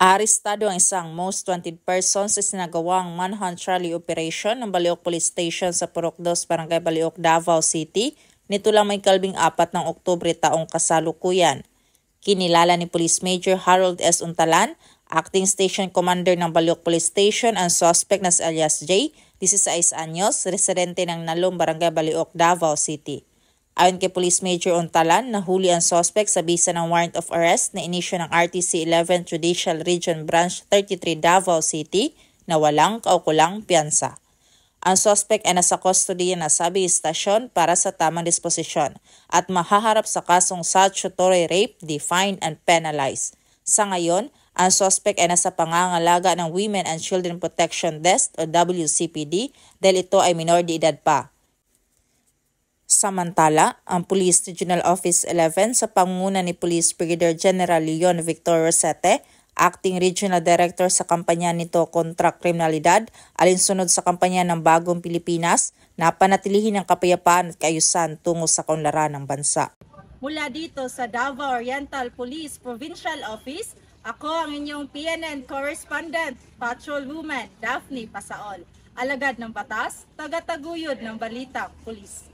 Arestado ang isang most wanted person sa sinagawang manhunt rally operation ng Baliok Police Station sa Purok 2, Barangay Baliok, Davao City nito lang may kalbing apat ng Oktubre taong kasalukuyan. Kinilala ni Police Major Harold S. Untalan, Acting Station Commander ng Baliok Police Station, ang suspect na si alias J, 16 anyos, residente ng Nalum, Barangay Baliok, Davao City. Ayon kay Police Major Ontalan, nahuli ang suspect sa bisa ng warrant of arrest na inisyo ng RTC 11 Judicial Region Branch 33 Davao City na walang kaukulang piyansa. Ang suspect ay nasa custody na sabi istasyon para sa tamang disposisyon at mahaharap sa kasong statutory rape, define and penalize. Sa ngayon, ang suspect ay nasa pangangalaga ng Women and Children Protection Desk o WCPD dahil ito ay minor di edad pa. Samantala, ang Police Regional Office 11 sa panguna ni Police Brigadier General Leon Victor Rosete, Acting Regional Director sa kampanya nito kontra kriminalidad, alinsunod sa kampanya ng Bagong Pilipinas, na panatilihin ang kapayapaan at kaayusan tungo sa kaunlaran ng bansa. Mula dito sa Davao Oriental Police Provincial Office, ako ang inyong PNN correspondent, patrolwoman Daphne Pasaol, alagad ng batas, tagataguyod ng balita, pulis.